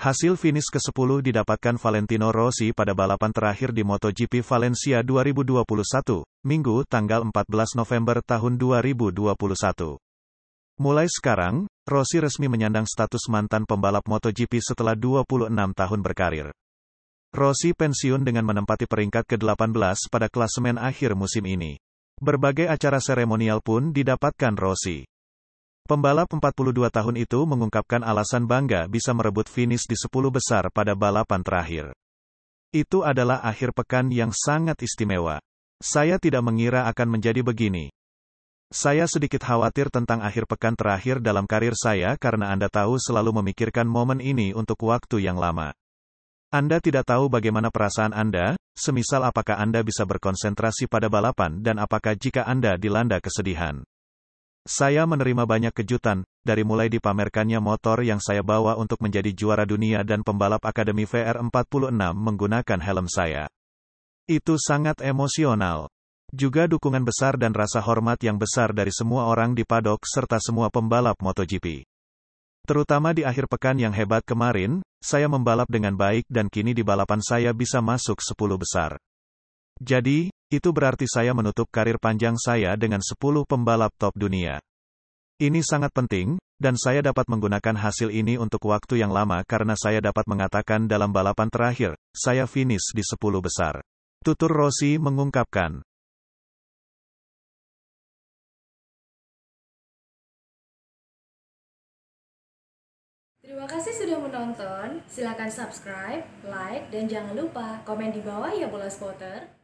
Hasil finish ke-10 didapatkan Valentino Rossi pada balapan terakhir di MotoGP Valencia 2021, Minggu tanggal 14 November tahun 2021. Mulai sekarang, Rossi resmi menyandang status mantan pembalap MotoGP setelah 26 tahun berkarir. Rossi pensiun dengan menempati peringkat ke-18 pada klasemen akhir musim ini. Berbagai acara seremonial pun didapatkan Rossi. Pembalap 42 tahun itu mengungkapkan alasan bangga bisa merebut finish di 10 besar pada balapan terakhir. Itu adalah akhir pekan yang sangat istimewa. Saya tidak mengira akan menjadi begini. Saya sedikit khawatir tentang akhir pekan terakhir dalam karir saya karena Anda tahu selalu memikirkan momen ini untuk waktu yang lama. Anda tidak tahu bagaimana perasaan Anda, semisal apakah Anda bisa berkonsentrasi pada balapan dan apakah jika Anda dilanda kesedihan. Saya menerima banyak kejutan, dari mulai dipamerkannya motor yang saya bawa untuk menjadi juara dunia dan pembalap Akademi VR46 menggunakan helm saya. Itu sangat emosional. Juga dukungan besar dan rasa hormat yang besar dari semua orang di padok serta semua pembalap MotoGP. Terutama di akhir pekan yang hebat kemarin, saya membalap dengan baik dan kini di balapan saya bisa masuk 10 besar. Jadi, itu berarti saya menutup karir panjang saya dengan 10 pembalap top dunia. Ini sangat penting, dan saya dapat menggunakan hasil ini untuk waktu yang lama karena saya dapat mengatakan dalam balapan terakhir, saya finish di 10 besar. Tutur Rossi mengungkapkan. Terima kasih sudah menonton. Silakan subscribe, like, dan jangan lupa komen di bawah ya bola spotter.